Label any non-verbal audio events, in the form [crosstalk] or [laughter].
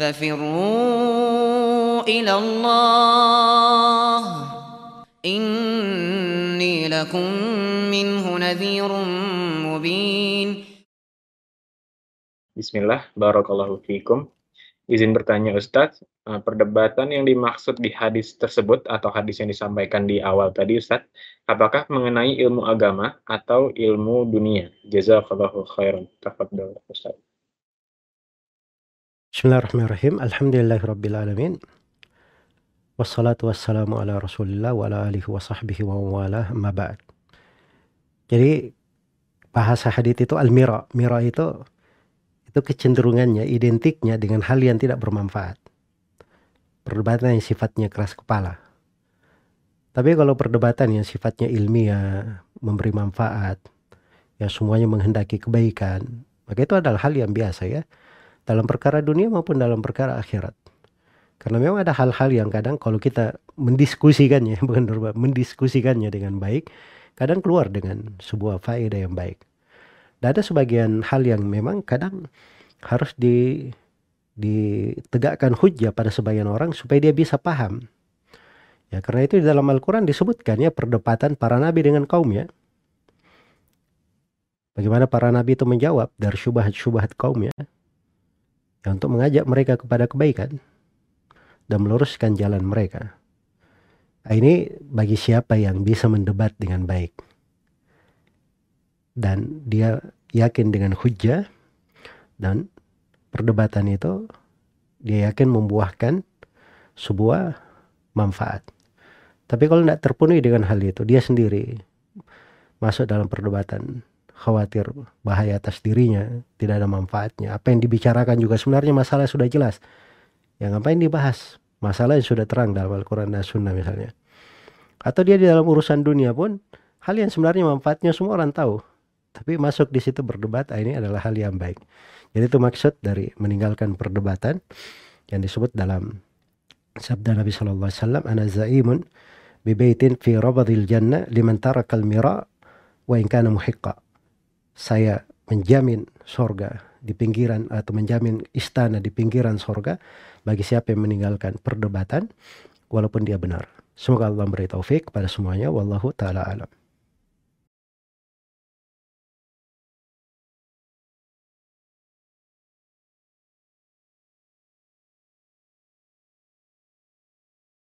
ففروا إلى الله إني لكم منه نذير مبين Bismillah, الله فيكم Izin bertanya Ustadz, eh, perdebatan yang dimaksud di hadis tersebut atau hadis yang disampaikan di awal tadi Ustadz, apakah mengenai ilmu agama atau ilmu dunia? Jazakallahu khairan. Tafadol Ustadz. Bismillahirrahmanirrahim. Alhamdulillahirrabbilalamin. Wassalatu wassalamu ala rasulillah wa ala alihi wa sahbihi wa wala amma ba'd. Jadi bahasa hadis itu al-mira. Mira itu itu kecenderungannya identiknya dengan hal yang tidak bermanfaat. Perdebatan yang sifatnya keras kepala. Tapi kalau perdebatan yang sifatnya ilmiah, memberi manfaat, yang semuanya menghendaki kebaikan, maka itu adalah hal yang biasa ya dalam perkara dunia maupun dalam perkara akhirat. Karena memang ada hal-hal yang kadang kalau kita mendiskusikannya, [laughs] bukan berubah, mendiskusikannya dengan baik, kadang keluar dengan sebuah faedah yang baik. Dan ada sebagian hal yang memang kadang harus di ditegakkan hujah pada sebagian orang supaya dia bisa paham. Ya, karena itu di dalam Al-Qur'an disebutkan ya perdebatan para nabi dengan kaumnya. Bagaimana para nabi itu menjawab dari syubhat-syubhat kaumnya ya untuk mengajak mereka kepada kebaikan dan meluruskan jalan mereka. Nah, ini bagi siapa yang bisa mendebat dengan baik dan dia yakin dengan hujah dan perdebatan itu dia yakin membuahkan sebuah manfaat. Tapi kalau tidak terpenuhi dengan hal itu, dia sendiri masuk dalam perdebatan khawatir bahaya atas dirinya tidak ada manfaatnya apa yang dibicarakan juga sebenarnya masalah sudah jelas ya ngapain dibahas masalah yang sudah terang dalam Al-Quran dan Sunnah misalnya atau dia di dalam urusan dunia pun hal yang sebenarnya manfaatnya semua orang tahu tapi masuk di situ berdebat ah, ini adalah hal yang baik jadi itu maksud dari meninggalkan perdebatan yang disebut dalam sabda Nabi Shallallahu Alaihi Wasallam ana zaimun bibaitin fi rabadil jannah liman tarakal mira wa in kana muhiqqa saya menjamin sorga di pinggiran atau menjamin istana di pinggiran sorga bagi siapa yang meninggalkan perdebatan walaupun dia benar. Semoga Allah memberi taufik kepada semuanya. Wallahu ta'ala alam.